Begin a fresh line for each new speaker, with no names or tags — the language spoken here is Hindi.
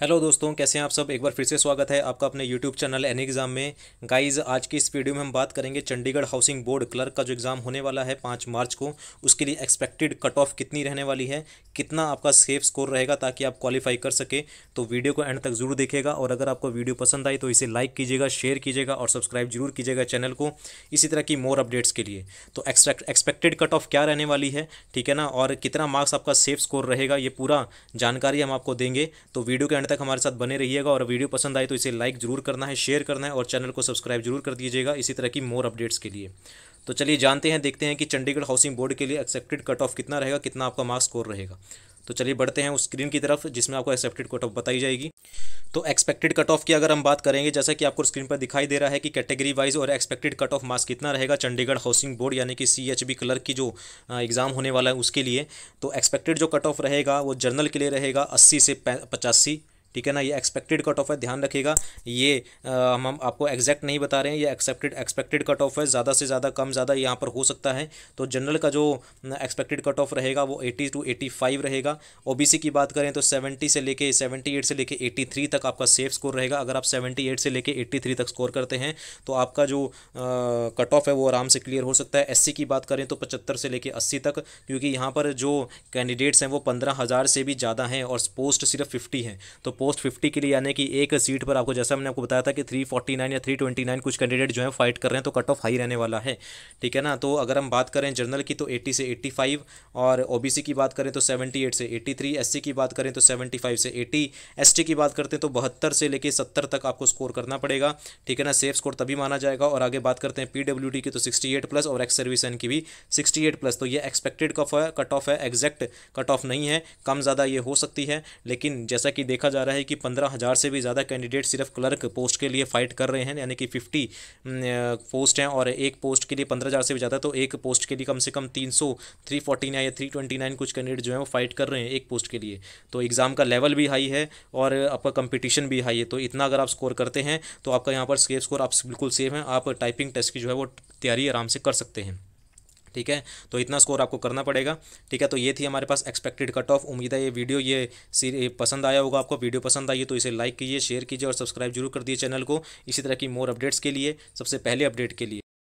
हेलो दोस्तों कैसे हैं आप सब एक बार फिर से स्वागत है आपका अपने यूट्यूब चैनल एन एग्ज़ाम में गाइस आज की इस वीडियो में हम बात करेंगे चंडीगढ़ हाउसिंग बोर्ड क्लर्क का जो एग्ज़ाम होने वाला है पाँच मार्च को उसके लिए एक्सपेक्टेड कट ऑफ कितनी रहने वाली है कितना आपका सेफ स्कोर रहेगा ताकि आप क्वालिफाई कर सके तो वीडियो को एंड तक जरूर देखेगा और अगर आपको वीडियो पसंद आई तो इसे लाइक कीजिएगा शेयर कीजिएगा और सब्सक्राइब जरूर कीजिएगा चैनल को इसी तरह की मोर अपडेट्स के लिए तो एक्सपेक्टेड कट ऑफ क्या रहने वाली है ठीक है ना और कितना मार्क्स आपका सेफ स्कोर रहेगा ये पूरा जानकारी हम आपको देंगे तो वीडियो के एंड तक तक हमारे साथ बने रहिएगा और वीडियो पसंद आए तो इसे लाइक जरूर करना है शेयर करना है और चैनल को सब्सक्राइब जरूर कर दीजिएगा इसी तरह की मोर अपडेट्स के लिए तो चलिए जानते हैं देखते हैं कि चंडीगढ़ हाउसिंग बोर्ड के लिए एक्सेप्टेड कट ऑफ कितना रहेगा कितना आपका मार्क्स स्कोर रहेगा तो चलिए बढ़ते हैं उस स्क्रीन की तरफ जिसमें आपको एक्सेप्टेड कट ऑफ बताई जाएगी तो एक्सपेक्टेड कट ऑफ की अगर हम बात करेंगे जैसा कि आपको स्क्रीन पर दिखाई दे रहा है कि कैटेगरी वाइज और एक्सपेक्टेड कट ऑफ मार्क्स कितना रहेगा चंडीगढ़ हाउसिंग बोर्ड यानी कि सी एच बी क्लर्क की जो एग्ज़ाम होने वाला है उसके लिए तो एक्सपेक्टेड जो कट ऑफ रहेगा वो जर्नल के लिए रहेगा अस्सी से पचासी ठीक है ना ये एक्सपेक्टेड कट ऑफ है ध्यान रखिएगा ये आ, हम हम आपको एग्जैक्ट नहीं बता रहे हैं ये एक्सेप्टेड एक्सपेक्टेड कट ऑफ है ज़्यादा से ज़्यादा कम ज़्यादा यहाँ पर हो सकता है तो जनरल का जो एक्सपेक्टेड कट ऑफ रहेगा वो एटी टू एटी फाइव रहेगा ओ की बात करें तो सेवेंटी से लेके सेवेंटी एट से लेके एटी थ्री तक आपका सेफ स्कोर रहेगा अगर आप सेवेंटी एट से लेके एट्टी थ्री तक स्कोर करते हैं तो आपका जो कट ऑफ है वो आराम से क्लियर हो सकता है एस की बात करें तो पचहत्तर से लेके अस्सी तक क्योंकि यहाँ पर जो कैंडिडेट्स हैं वो पंद्रह हज़ार से भी ज़्यादा हैं और पोस्ट सिर्फ फिफ्टी हैं तो पोस्ट फिफ्टी के लिए यानी कि एक सीट पर आपको जैसा मैंने आपको बताया था कि थ्री फोर्टी नाइन या थ्री ट्वेंटी नाइन कुछ कैंडिडेट जो है फाइट कर रहे हैं तो कट ऑफ हाई रहने वाला है ठीक है ना तो अगर हम बात करें जनरल की तो एट्टी से एट्टी फाइव और ओ बी सी की बात करें तो सेवेंटी एट से एट्टी थ्री एस सी की बात करें तो सेवेंटी फाइव से एट्टी एस टी की बात करते हैं तो बहत्तर से लेकर सत्तर तक आपको स्कोर करना पड़ेगा ठीक है ना सेफ स्कोर तभी माना जाएगा और आगे बात करते हैं पी डब्ल्यू डी की तो सिक्सटी एट प्लस और एक्स सर्विस एन की भी सिक्सटी एट प्लस तो ये एक्सपेक्टेड कट ऑफ है एग्जैक्ट कट ऑफ नहीं है कम ज़्यादा ये हो सकती है लेकिन जैसा कि देखा जा रहा है है कि पंद्रह हज़ार से भी ज़्यादा कैंडिडेट सिर्फ क्लर्क पोस्ट के लिए फ़ाइट कर रहे हैं यानी कि फिफ्टी पोस्ट हैं और एक पोस्ट के लिए पंद्रह हज़ार से भी ज़्यादा तो एक पोस्ट के लिए कम से कम तीन सौ थ्री फोर्टी नाइन या थ्री ट्वेंटी नाइन कुछ कैंडिडेट जो हैं वो फाइट कर रहे हैं एक पोस्ट के लिए तो एग्ज़ाम का लेवल भी हाई है और आपका कंपिटिशन भी हाई है तो इतना अगर आप स्कोर करते हैं तो आपका यहाँ पर स्केप स्कोर आप बिल्कुल सेफ हैं आप टाइपिंग टेस्ट की जो है वो तैयारी आराम से कर सकते हैं ठीक है तो इतना स्कोर आपको करना पड़ेगा ठीक है तो ये थी हमारे पास एक्सपेक्टेड कट ऑफ उम्मीद है ये वीडियो ये पसंद आया होगा आपको वीडियो पसंद आई तो इसे लाइक कीजिए शेयर कीजिए और सब्सक्राइब जरूर कर दिए चैनल को इसी तरह की मोर अपडेट्स के लिए सबसे पहले अपडेट के लिए